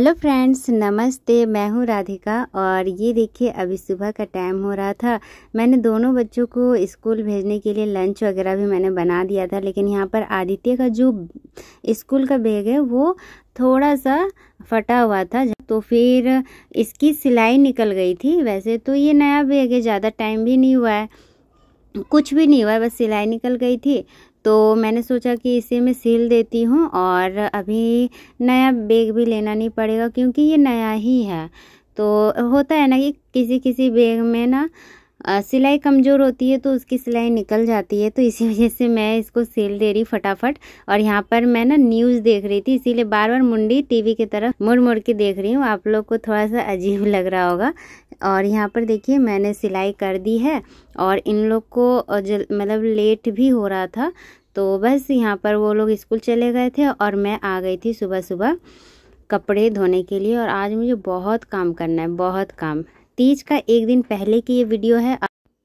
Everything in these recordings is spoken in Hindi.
हेलो फ्रेंड्स नमस्ते मैं हूँ राधिका और ये देखिए अभी सुबह का टाइम हो रहा था मैंने दोनों बच्चों को स्कूल भेजने के लिए लंच वगैरह भी मैंने बना दिया था लेकिन यहाँ पर आदित्य का जो स्कूल का बैग है वो थोड़ा सा फटा हुआ था तो फिर इसकी सिलाई निकल गई थी वैसे तो ये नया बैग है ज़्यादा टाइम भी नहीं हुआ है कुछ भी नहीं हुआ बस सिलाई निकल गई थी तो मैंने सोचा कि इसे मैं सील देती हूँ और अभी नया बैग भी लेना नहीं पड़ेगा क्योंकि ये नया ही है तो होता है ना कि किसी किसी बैग में ना सिलाई कमज़ोर होती है तो उसकी सिलाई निकल जाती है तो इसी वजह से मैं इसको सेल दे रही फटाफट और यहाँ पर मैं ना न्यूज़ देख रही थी इसीलिए बार बार मुंडी टीवी की तरफ मुड़ मुड़ के देख रही हूँ आप लोग को थोड़ा सा अजीब लग रहा होगा और यहाँ पर देखिए मैंने सिलाई कर दी है और इन लोग को जल मतलब लेट भी हो रहा था तो बस यहाँ पर वो लोग स्कूल चले गए थे और मैं आ गई थी सुबह सुबह कपड़े धोने के लिए और आज मुझे बहुत काम करना है बहुत काम तीज का एक दिन पहले की ये वीडियो है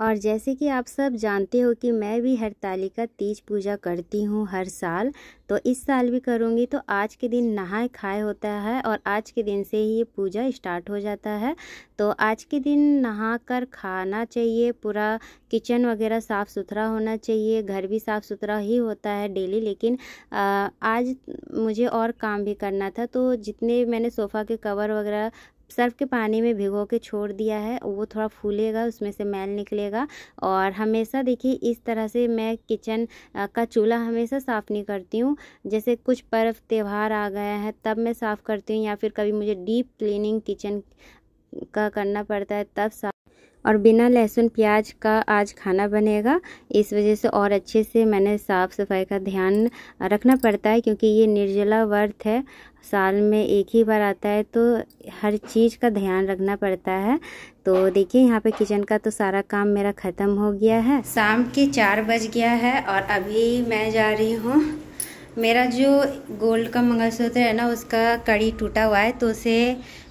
और जैसे कि आप सब जानते हो कि मैं भी ताली का तीज पूजा करती हूँ हर साल तो इस साल भी करूँगी तो आज के दिन नहाए खाए होता है और आज के दिन से ही ये पूजा स्टार्ट हो जाता है तो आज के दिन नहा कर खाना चाहिए पूरा किचन वगैरह साफ़ सुथरा होना चाहिए घर भी साफ़ सुथरा ही होता है डेली लेकिन आज मुझे और काम भी करना था तो जितने मैंने सोफ़ा के कवर वगैरह सर्फ के पानी में भिगो के छोड़ दिया है वो थोड़ा फूलेगा उसमें से मैल निकलेगा और हमेशा देखिए इस तरह से मैं किचन का चूल्हा हमेशा साफ़ नहीं करती हूँ जैसे कुछ पर्व त्यौहार आ गया है तब मैं साफ़ करती हूँ या फिर कभी मुझे डीप क्लीनिंग किचन का करना पड़ता है तब साफ और बिना लहसुन प्याज का आज खाना बनेगा इस वजह से और अच्छे से मैंने साफ़ सफाई का ध्यान रखना पड़ता है क्योंकि ये निर्जला व्रत है साल में एक ही बार आता है तो हर चीज़ का ध्यान रखना पड़ता है तो देखिए यहाँ पे किचन का तो सारा काम मेरा ख़त्म हो गया है शाम के चार बज गया है और अभी मैं जा रही हूँ मेरा जो गोल्ड का मंगलसूत्र है ना उसका कड़ी टूटा हुआ है तो उसे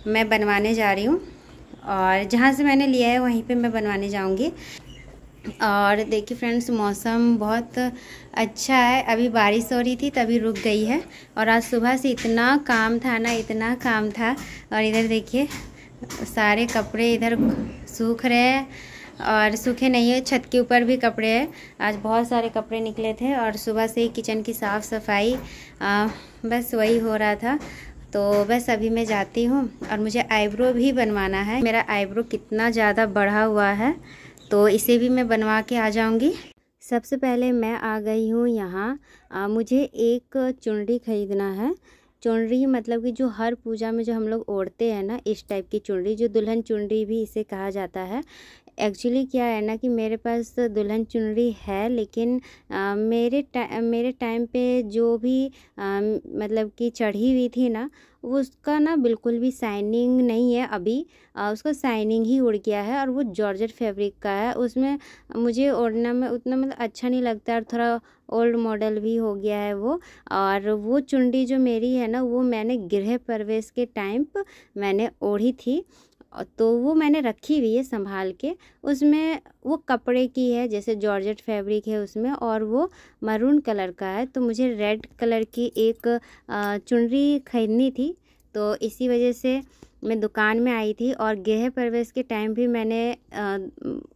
मैं बनवाने जा रही हूँ और जहाँ से मैंने लिया है वहीं पे मैं बनवाने जाऊँगी और देखिए फ्रेंड्स मौसम बहुत अच्छा है अभी बारिश हो रही थी तभी रुक गई है और आज सुबह से इतना काम था ना इतना काम था और इधर देखिए सारे कपड़े इधर सूख रहे हैं और सूखे नहीं है छत के ऊपर भी कपड़े हैं आज बहुत सारे कपड़े निकले थे और सुबह से ही किचन की साफ़ सफाई आ, बस वही हो रहा था तो बस अभी मैं जाती हूँ और मुझे आईब्रो भी बनवाना है मेरा आईब्रो कितना ज़्यादा बढ़ा हुआ है तो इसे भी मैं बनवा के आ जाऊँगी सबसे पहले मैं आ गई हूँ यहाँ मुझे एक चुनरी ख़रीदना है चुनरी मतलब कि जो हर पूजा में जो हम लोग ओढ़ते हैं ना इस टाइप की चुनरी जो दुल्हन चुनरी भी इसे कहा जाता है एक्चुअली क्या है ना कि मेरे पास दुल्हन चुनरी है लेकिन आ, मेरे टा, मेरे टाइम पे जो भी आ, मतलब कि चढ़ी हुई थी ना वो उसका ना बिल्कुल भी साइनिंग नहीं है अभी आ, उसका साइनिंग ही उड़ गया है और वो जॉर्जेट फैब्रिक का है उसमें मुझे ओढ़ना में उतना मतलब अच्छा नहीं लगता और थोड़ा ओल्ड मॉडल भी हो गया है वो और वो चुंडी जो मेरी है ना वो मैंने गृह प्रवेश के टाइम मैंने ओढ़ी थी तो वो मैंने रखी हुई है संभाल के उसमें वो कपड़े की है जैसे जॉर्जेट फैब्रिक है उसमें और वो मरून कलर का है तो मुझे रेड कलर की एक चुनरी ख़रीदनी थी तो इसी वजह से मैं दुकान में आई थी और गृह प्रवेश के टाइम भी मैंने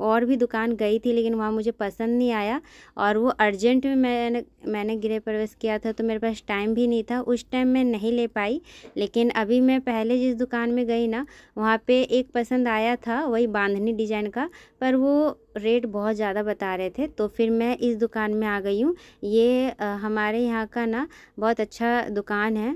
और भी दुकान गई थी लेकिन वहाँ मुझे पसंद नहीं आया और वो अर्जेंट में मैंने मैंने गृह प्रवेश किया था तो मेरे पास टाइम भी नहीं था उस टाइम मैं नहीं ले पाई लेकिन अभी मैं पहले जिस दुकान में गई ना वहाँ पे एक पसंद आया था वही बांधनी डिजाइन का पर वो रेट बहुत ज़्यादा बता रहे थे तो फिर मैं इस दुकान में आ गई हूँ ये हमारे यहाँ का ना बहुत अच्छा दुकान है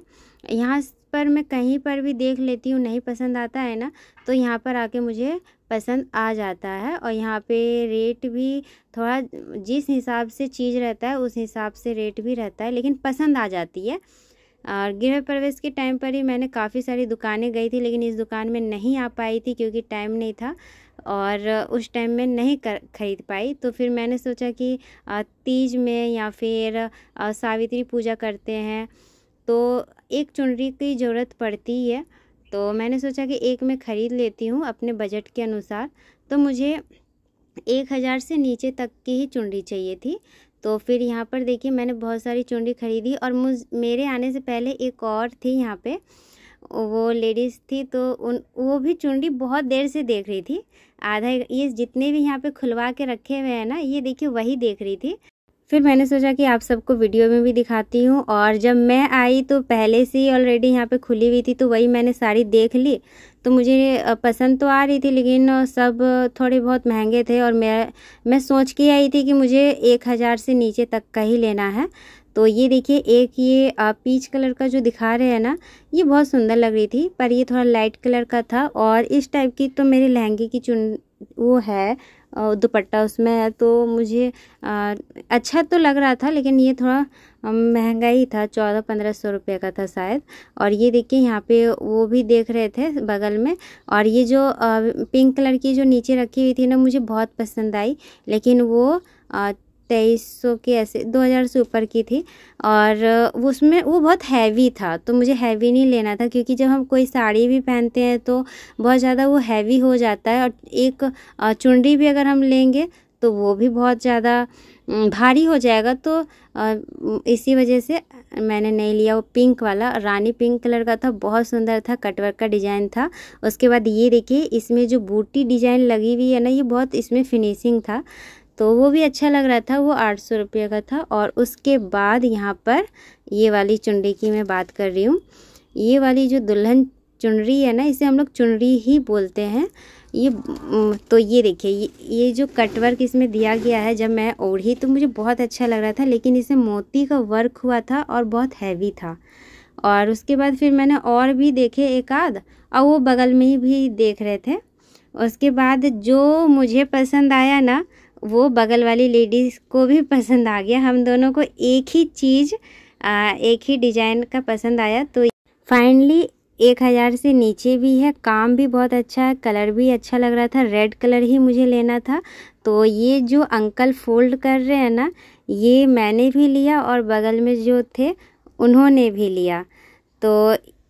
यहाँ पर मैं कहीं पर भी देख लेती हूँ नहीं पसंद आता है ना तो यहाँ पर आके मुझे पसंद आ जाता है और यहाँ पे रेट भी थोड़ा जिस हिसाब से चीज़ रहता है उस हिसाब से रेट भी रहता है लेकिन पसंद आ जाती है और गृह प्रवेश के टाइम पर ही मैंने काफ़ी सारी दुकानें गई थी लेकिन इस दुकान में नहीं आ पाई थी क्योंकि टाइम नहीं था और उस टाइम में नहीं कर खरीद पाई तो फिर मैंने सोचा कि तीज में या फिर सावित्री पूजा करते हैं तो एक चुनरी की ज़रूरत पड़ती है तो मैंने सोचा कि एक मैं ख़रीद लेती हूँ अपने बजट के अनुसार तो मुझे एक हज़ार से नीचे तक की ही चुनरी चाहिए थी तो फिर यहाँ पर देखिए मैंने बहुत सारी चुनरी ख़रीदी और मुझ मेरे आने से पहले एक और थी यहाँ पे वो लेडीज़ थी तो उन वो भी चुनरी बहुत देर से देख रही थी आधा ये जितने भी यहाँ पे खुलवा के रखे हुए हैं ना ये देखिए वही देख रही थी फिर मैंने सोचा कि आप सबको वीडियो में भी दिखाती हूँ और जब मैं आई तो पहले से ही ऑलरेडी यहाँ पे खुली हुई थी तो वही मैंने साड़ी देख ली तो मुझे पसंद तो आ रही थी लेकिन सब थोड़े बहुत महंगे थे और मैं मैं सोच के आई थी कि मुझे एक हज़ार से नीचे तक का ही लेना है तो ये देखिए एक ये पीच कलर का जो दिखा रहे हैं ना ये बहुत सुंदर लग रही थी पर ये थोड़ा लाइट कलर का था और इस टाइप की तो मेरे लहंगे की चुन वो है दुपट्टा उसमें है तो मुझे अच्छा तो लग रहा था लेकिन ये थोड़ा महंगा ही था चौदह पंद्रह सौ रुपये का था शायद और ये देखिए यहाँ पे वो भी देख रहे थे बगल में और ये जो पिंक कलर की जो नीचे रखी हुई थी ना मुझे बहुत पसंद आई लेकिन वो तेईस सौ के ऐसे दो हज़ार से ऊपर की थी और उसमें वो बहुत हैवी था तो मुझे हैवी नहीं लेना था क्योंकि जब हम कोई साड़ी भी पहनते हैं तो बहुत ज़्यादा वो हैवी हो जाता है और एक चुनरी भी अगर हम लेंगे तो वो भी बहुत ज़्यादा भारी हो जाएगा तो इसी वजह से मैंने नहीं लिया वो पिंक वाला रानी पिंक कलर का था बहुत सुंदर था कटवर्क का डिज़ाइन था उसके बाद ये देखिए इसमें जो बूटी डिज़ाइन लगी हुई है ना ये बहुत इसमें फिनिशिंग था तो वो भी अच्छा लग रहा था वो आठ सौ रुपये का था और उसके बाद यहाँ पर ये वाली चुनरी की मैं बात कर रही हूँ ये वाली जो दुल्हन चुनरी है ना इसे हम लोग चुनरी ही बोलते हैं ये तो ये देखिए ये ये जो कट वर्क इसमें दिया गया है जब मैं ओढ़ी तो मुझे बहुत अच्छा लग रहा था लेकिन इसे मोती का वर्क हुआ था और बहुत हैवी था और उसके बाद फिर मैंने और भी देखे एक आध और वो बगल में ही भी देख रहे थे उसके बाद जो मुझे पसंद आया ना वो बगल वाली लेडीज़ को भी पसंद आ गया हम दोनों को एक ही चीज़ एक ही डिज़ाइन का पसंद आया तो फाइनली एक हज़ार से नीचे भी है काम भी बहुत अच्छा है कलर भी अच्छा लग रहा था रेड कलर ही मुझे लेना था तो ये जो अंकल फोल्ड कर रहे हैं ना ये मैंने भी लिया और बगल में जो थे उन्होंने भी लिया तो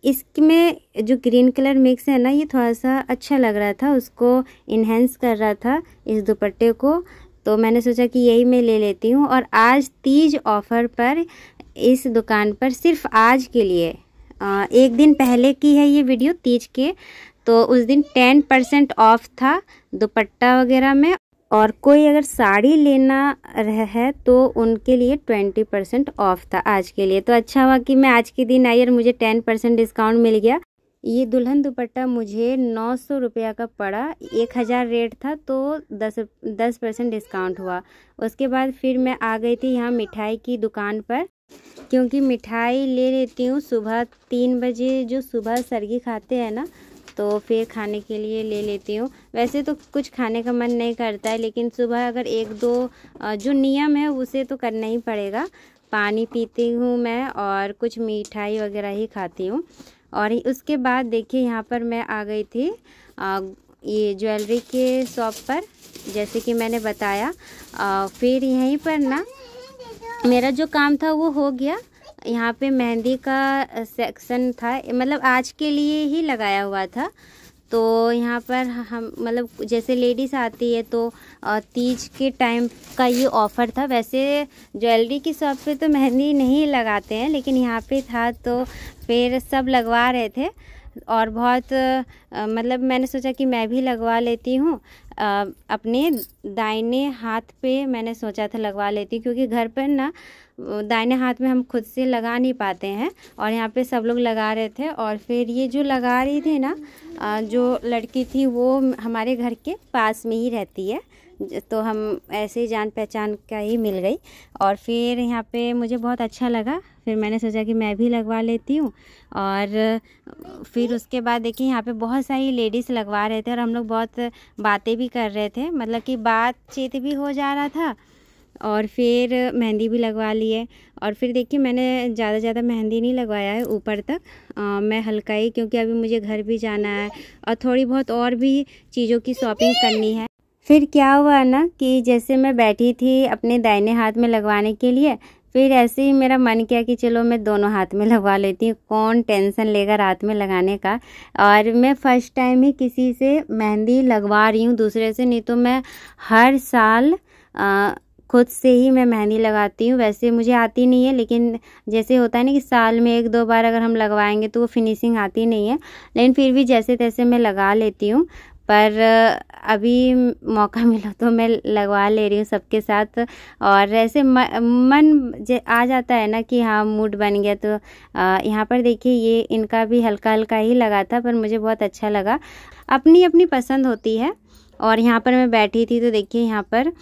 इसमें जो ग्रीन कलर मिक्स है ना ये थोड़ा सा अच्छा लग रहा था उसको इन्हेंस कर रहा था इस दुपट्टे को तो मैंने सोचा कि यही मैं ले लेती हूँ और आज तीज ऑफ़र पर इस दुकान पर सिर्फ आज के लिए एक दिन पहले की है ये वीडियो तीज के तो उस दिन टेन परसेंट ऑफ़ था दुपट्टा वगैरह में और कोई अगर साड़ी लेना है तो उनके लिए ट्वेंटी परसेंट ऑफ था आज के लिए तो अच्छा हुआ कि मैं आज के दिन आई और मुझे टेन परसेंट डिस्काउंट मिल गया ये दुल्हन दुपट्टा मुझे नौ सौ रुपया का पड़ा एक हज़ार रेट था तो दस दस परसेंट डिस्काउंट हुआ उसके बाद फिर मैं आ गई थी यहाँ मिठाई की दुकान पर क्योंकि मिठाई ले लेती हूँ सुबह तीन बजे जो सुबह सरगी खाते हैं ना तो फिर खाने के लिए ले लेती हूँ वैसे तो कुछ खाने का मन नहीं करता है लेकिन सुबह अगर एक दो जो नियम है उसे तो करना ही पड़ेगा पानी पीती हूँ मैं और कुछ मिठाई वगैरह ही खाती हूँ और उसके बाद देखिए यहाँ पर मैं आ गई थी आ, ये ज्वेलरी के शॉप पर जैसे कि मैंने बताया आ, फिर यहीं पर ना मेरा जो काम था वो हो गया यहाँ पे मेहंदी का सेक्शन था मतलब आज के लिए ही लगाया हुआ था तो यहाँ पर हम मतलब जैसे लेडीज़ आती है तो तीज के टाइम का ये ऑफ़र था वैसे ज्वेलरी की शॉप पे तो मेहंदी नहीं लगाते हैं लेकिन यहाँ पे था तो फिर सब लगवा रहे थे और बहुत मतलब मैंने सोचा कि मैं भी लगवा लेती हूँ अपने दाहिने हाथ पे मैंने सोचा था लगवा लेती हूँ क्योंकि घर पर ना दाहिने हाथ में हम खुद से लगा नहीं पाते हैं और यहाँ पे सब लोग लगा रहे थे और फिर ये जो लगा रही थी ना जो लड़की थी वो हमारे घर के पास में ही रहती है तो हम ऐसे ही जान पहचान का ही मिल गई और फिर यहाँ पे मुझे बहुत अच्छा लगा फिर मैंने सोचा कि मैं भी लगवा लेती हूँ और फिर उसके बाद देखिए यहाँ पे बहुत सारी लेडीज़ लगवा रहे थे और हम लोग बहुत बातें भी कर रहे थे मतलब कि बातचीत भी हो जा रहा था और फिर मेहंदी भी लगवा ली है और फिर देखिए मैंने ज़्यादा ज़्यादा मेहंदी नहीं लगवाया है ऊपर तक आ, मैं हल्का ही क्योंकि अभी मुझे घर भी जाना है और थोड़ी बहुत और भी चीज़ों की शॉपिंग करनी है फिर क्या हुआ ना कि जैसे मैं बैठी थी अपने दाहिने हाथ में लगवाने के लिए फिर ऐसे ही मेरा मन किया कि चलो मैं दोनों हाथ में लगवा लेती हूँ कौन टेंशन लेगा रात में लगाने का और मैं फ़र्स्ट टाइम ही किसी से मेहंदी लगवा रही हूँ दूसरे से नहीं तो मैं हर साल आ, खुद से ही मैं मेहंदी लगाती हूँ वैसे मुझे आती नहीं है लेकिन जैसे होता है ना कि साल में एक दो बार अगर हम लगवाएंगे तो वो फिनिशिंग आती नहीं है लेकिन फिर भी जैसे तैसे मैं लगा लेती हूँ पर अभी मौका मिला तो मैं लगवा ले रही हूँ सबके साथ और ऐसे मन आ जाता है ना कि हाँ मूड बन गया तो यहाँ पर देखिए ये इनका भी हल्का हल्का ही लगा था पर मुझे बहुत अच्छा लगा अपनी अपनी पसंद होती है और यहाँ पर मैं बैठी थी तो देखिए यहाँ पर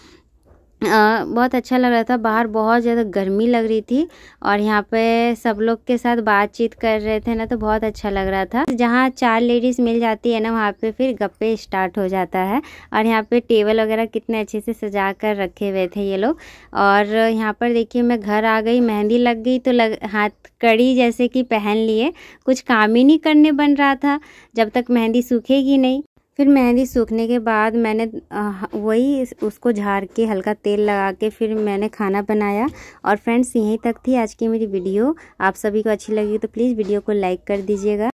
आ, बहुत अच्छा लग रहा था बाहर बहुत ज़्यादा गर्मी लग रही थी और यहाँ पे सब लोग के साथ बातचीत कर रहे थे ना तो बहुत अच्छा लग रहा था जहाँ चार लेडीज़ मिल जाती है ना वहाँ पे फिर गप्पे स्टार्ट हो जाता है और यहाँ पे टेबल वगैरह कितने अच्छे से सजा कर रखे हुए थे ये लोग और यहाँ पर देखिए मैं घर आ गई मेहंदी लग गई तो लग हाथ कड़ी जैसे कि पहन लिए कुछ काम ही नहीं करने बन रहा था जब तक मेहंदी सूखेगी नहीं फिर मेहंदी सूखने के बाद मैंने वही उसको झाड़ के हल्का तेल लगा के फिर मैंने खाना बनाया और फ्रेंड्स यहीं तक थी आज की मेरी वीडियो आप सभी को अच्छी लगी तो प्लीज़ वीडियो को लाइक कर दीजिएगा